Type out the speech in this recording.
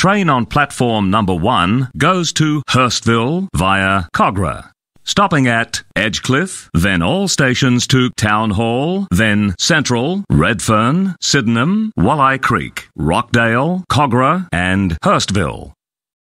train on platform number one goes to Hurstville via Cogra, stopping at Edgecliff, then all stations to Town Hall, then Central, Redfern, Sydenham, Walleye Creek, Rockdale, Cogra, and Hurstville.